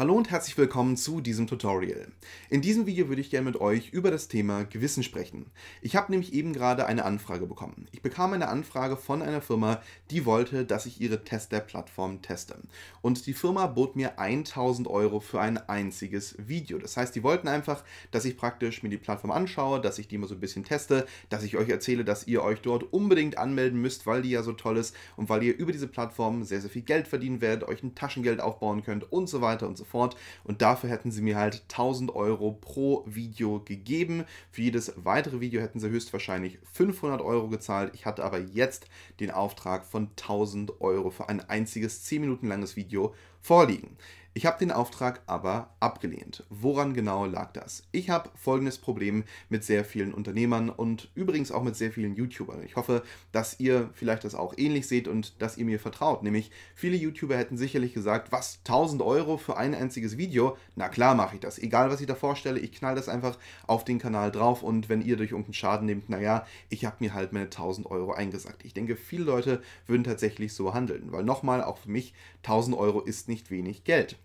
Hallo und herzlich willkommen zu diesem Tutorial. In diesem Video würde ich gerne mit euch über das Thema Gewissen sprechen. Ich habe nämlich eben gerade eine Anfrage bekommen. Ich bekam eine Anfrage von einer Firma, die wollte, dass ich ihre Tester-Plattform teste. Und die Firma bot mir 1000 Euro für ein einziges Video. Das heißt, die wollten einfach, dass ich praktisch mir die Plattform anschaue, dass ich die mal so ein bisschen teste, dass ich euch erzähle, dass ihr euch dort unbedingt anmelden müsst, weil die ja so toll ist und weil ihr über diese Plattform sehr, sehr viel Geld verdienen werdet, euch ein Taschengeld aufbauen könnt und so weiter und so fort. Und dafür hätten sie mir halt 1000 Euro pro Video gegeben. Für jedes weitere Video hätten sie höchstwahrscheinlich 500 Euro gezahlt. Ich hatte aber jetzt den Auftrag von 1000 Euro für ein einziges 10 Minuten langes Video vorliegen. Ich habe den Auftrag aber abgelehnt. Woran genau lag das? Ich habe folgendes Problem mit sehr vielen Unternehmern und übrigens auch mit sehr vielen YouTubern. Ich hoffe, dass ihr vielleicht das auch ähnlich seht und dass ihr mir vertraut. Nämlich, viele YouTuber hätten sicherlich gesagt, was, 1000 Euro für ein einziges Video? Na klar mache ich das. Egal, was ich da vorstelle, ich knall das einfach auf den Kanal drauf und wenn ihr durch irgendeinen Schaden nehmt, naja, ich habe mir halt meine 1000 Euro eingesagt. Ich denke, viele Leute würden tatsächlich so handeln, weil nochmal, auch für mich, 1000 Euro ist nicht wenig Geld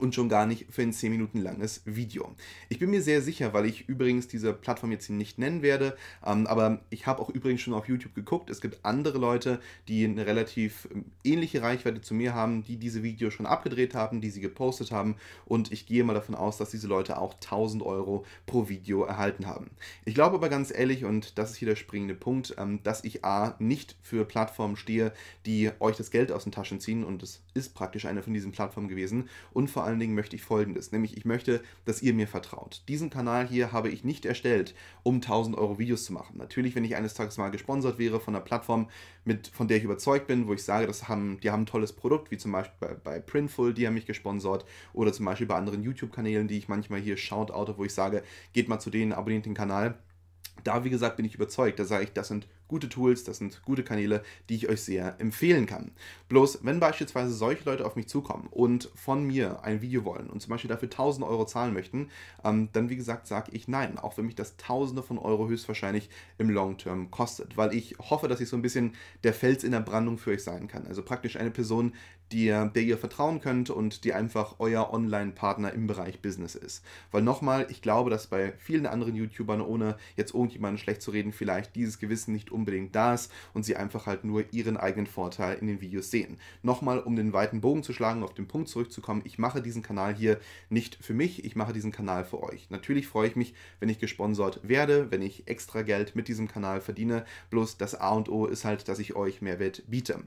und schon gar nicht für ein 10 Minuten langes Video. Ich bin mir sehr sicher, weil ich übrigens diese Plattform jetzt hier nicht nennen werde, ähm, aber ich habe auch übrigens schon auf YouTube geguckt. Es gibt andere Leute, die eine relativ ähm, ähnliche Reichweite zu mir haben, die diese Videos schon abgedreht haben, die sie gepostet haben und ich gehe mal davon aus, dass diese Leute auch 1000 Euro pro Video erhalten haben. Ich glaube aber ganz ehrlich, und das ist hier der springende Punkt, ähm, dass ich A, nicht für Plattformen stehe, die euch das Geld aus den Taschen ziehen und es ist praktisch eine von diesen Plattformen gewesen und vor vor allen Dingen möchte ich Folgendes, nämlich ich möchte, dass ihr mir vertraut. Diesen Kanal hier habe ich nicht erstellt, um 1000 Euro Videos zu machen. Natürlich, wenn ich eines Tages mal gesponsert wäre von einer Plattform, mit, von der ich überzeugt bin, wo ich sage, das haben, die haben ein tolles Produkt, wie zum Beispiel bei, bei Printful, die haben mich gesponsert, oder zum Beispiel bei anderen YouTube-Kanälen, die ich manchmal hier Shoutout, wo ich sage, geht mal zu denen, abonniert den Kanal. Da, wie gesagt, bin ich überzeugt. Da sage ich, das sind gute Tools, das sind gute Kanäle, die ich euch sehr empfehlen kann. Bloß, wenn beispielsweise solche Leute auf mich zukommen und von mir ein Video wollen und zum Beispiel dafür 1000 Euro zahlen möchten, ähm, dann wie gesagt sage ich nein, auch wenn mich das Tausende von Euro höchstwahrscheinlich im Long Term kostet, weil ich hoffe, dass ich so ein bisschen der Fels in der Brandung für euch sein kann. Also praktisch eine Person, die, der ihr vertrauen könnt und die einfach euer Online-Partner im Bereich Business ist. Weil nochmal, ich glaube, dass bei vielen anderen YouTubern, ohne jetzt irgendjemanden schlecht zu reden, vielleicht dieses Gewissen nicht unbedingt das und sie einfach halt nur ihren eigenen Vorteil in den Videos sehen. Nochmal, um den weiten Bogen zu schlagen, auf den Punkt zurückzukommen, ich mache diesen Kanal hier nicht für mich, ich mache diesen Kanal für euch. Natürlich freue ich mich, wenn ich gesponsert werde, wenn ich extra Geld mit diesem Kanal verdiene, bloß das A und O ist halt, dass ich euch Mehrwert biete.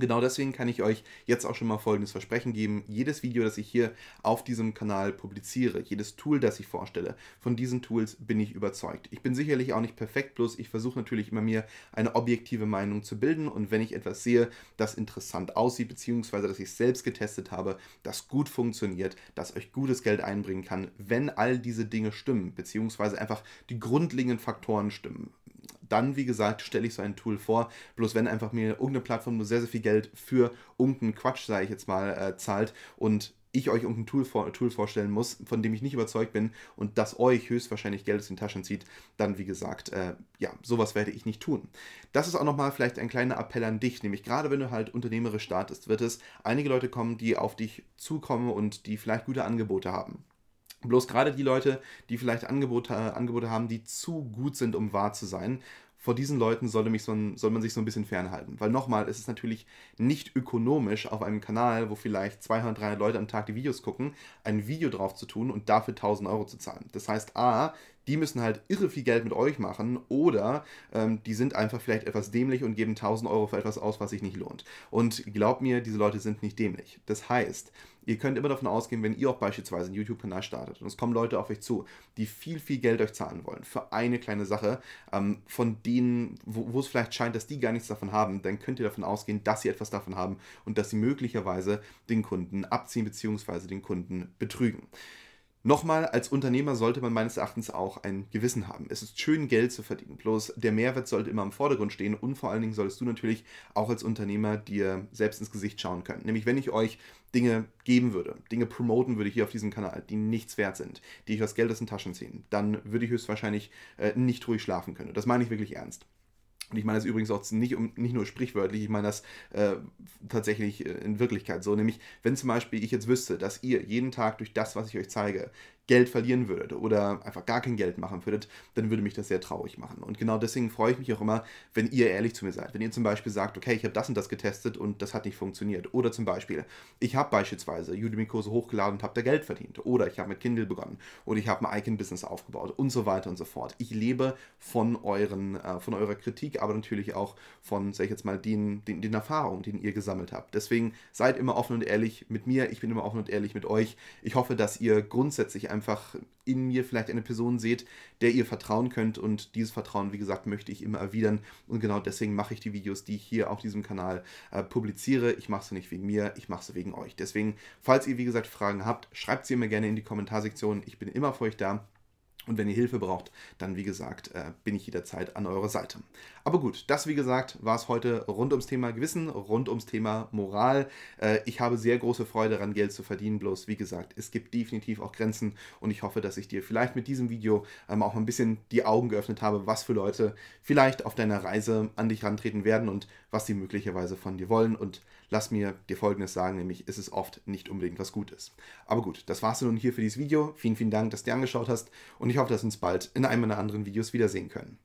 Genau deswegen kann ich euch jetzt auch schon mal folgendes Versprechen geben. Jedes Video, das ich hier auf diesem Kanal publiziere, jedes Tool, das ich vorstelle, von diesen Tools bin ich überzeugt. Ich bin sicherlich auch nicht perfekt, bloß ich versuche natürlich immer mir eine objektive Meinung zu bilden und wenn ich etwas sehe, das interessant aussieht, beziehungsweise das ich selbst getestet habe, das gut funktioniert, das euch gutes Geld einbringen kann, wenn all diese Dinge stimmen, beziehungsweise einfach die grundlegenden Faktoren stimmen dann, wie gesagt, stelle ich so ein Tool vor. Bloß wenn einfach mir irgendeine Plattform nur sehr, sehr viel Geld für irgendeinen Quatsch, sage ich jetzt mal, äh, zahlt und ich euch irgendein Tool, vor, Tool vorstellen muss, von dem ich nicht überzeugt bin und das euch höchstwahrscheinlich Geld aus den Taschen zieht, dann wie gesagt, äh, ja, sowas werde ich nicht tun. Das ist auch nochmal vielleicht ein kleiner Appell an dich, nämlich gerade wenn du halt unternehmerisch startest, wird es einige Leute kommen, die auf dich zukommen und die vielleicht gute Angebote haben. Bloß gerade die Leute, die vielleicht Angebote, äh, Angebote haben, die zu gut sind, um wahr zu sein, vor diesen Leuten sollte, mich so ein, soll man sich so ein bisschen fernhalten. Weil nochmal, es ist natürlich nicht ökonomisch, auf einem Kanal, wo vielleicht 200, 300 Leute am Tag die Videos gucken, ein Video drauf zu tun und dafür 1000 Euro zu zahlen. Das heißt, A, die müssen halt irre viel Geld mit euch machen oder ähm, die sind einfach vielleicht etwas dämlich und geben 1000 Euro für etwas aus, was sich nicht lohnt. Und glaubt mir, diese Leute sind nicht dämlich. Das heißt, ihr könnt immer davon ausgehen, wenn ihr auch beispielsweise einen YouTube-Kanal startet und es kommen Leute auf euch zu, die viel, viel Geld euch zahlen wollen für eine kleine Sache, ähm, von denen, wo, wo, es vielleicht scheint, dass die gar nichts davon haben, dann könnt ihr davon ausgehen, dass sie etwas davon haben und dass sie möglicherweise den Kunden abziehen bzw. den Kunden betrügen. Nochmal, als Unternehmer sollte man meines Erachtens auch ein Gewissen haben. Es ist schön, Geld zu verdienen, bloß der Mehrwert sollte immer im Vordergrund stehen und vor allen Dingen solltest du natürlich auch als Unternehmer dir selbst ins Gesicht schauen können. Nämlich, wenn ich euch Dinge geben würde, Dinge promoten würde hier auf diesem Kanal, die nichts wert sind, die ich aus Geld aus den Taschen ziehen, dann würde ich höchstwahrscheinlich äh, nicht ruhig schlafen können. Das meine ich wirklich ernst. Und ich meine das übrigens auch nicht, um, nicht nur sprichwörtlich, ich meine das äh, tatsächlich äh, in Wirklichkeit so. Nämlich, wenn zum Beispiel ich jetzt wüsste, dass ihr jeden Tag durch das, was ich euch zeige, Geld verlieren würdet oder einfach gar kein Geld machen würdet, dann würde mich das sehr traurig machen. Und genau deswegen freue ich mich auch immer, wenn ihr ehrlich zu mir seid. Wenn ihr zum Beispiel sagt, okay, ich habe das und das getestet und das hat nicht funktioniert. Oder zum Beispiel, ich habe beispielsweise Udemy-Kurse hochgeladen und habe da Geld verdient. Oder ich habe mit Kindle begonnen. Oder ich habe ein Icon-Business aufgebaut und so weiter und so fort. Ich lebe von, euren, äh, von eurer Kritik, aber natürlich auch von, sag ich jetzt mal, den, den, den Erfahrungen, die ihr gesammelt habt. Deswegen seid immer offen und ehrlich mit mir. Ich bin immer offen und ehrlich mit euch. Ich hoffe, dass ihr grundsätzlich ein einfach in mir vielleicht eine Person seht, der ihr vertrauen könnt. Und dieses Vertrauen, wie gesagt, möchte ich immer erwidern. Und genau deswegen mache ich die Videos, die ich hier auf diesem Kanal äh, publiziere. Ich mache sie nicht wegen mir, ich mache sie wegen euch. Deswegen, falls ihr, wie gesagt, Fragen habt, schreibt sie mir gerne in die Kommentarsektion. Ich bin immer für euch da. Und wenn ihr Hilfe braucht, dann wie gesagt, äh, bin ich jederzeit an eurer Seite. Aber gut, das wie gesagt war es heute rund ums Thema Gewissen, rund ums Thema Moral. Äh, ich habe sehr große Freude daran, Geld zu verdienen. Bloß wie gesagt, es gibt definitiv auch Grenzen und ich hoffe, dass ich dir vielleicht mit diesem Video ähm, auch ein bisschen die Augen geöffnet habe, was für Leute vielleicht auf deiner Reise an dich rantreten werden und was sie möglicherweise von dir wollen und lass mir dir Folgendes sagen, nämlich ist es oft nicht unbedingt was Gutes. Aber gut, das war's nun hier für dieses Video. Vielen, vielen Dank, dass du dir angeschaut hast und ich hoffe, dass wir uns bald in einem meiner anderen Videos wiedersehen können.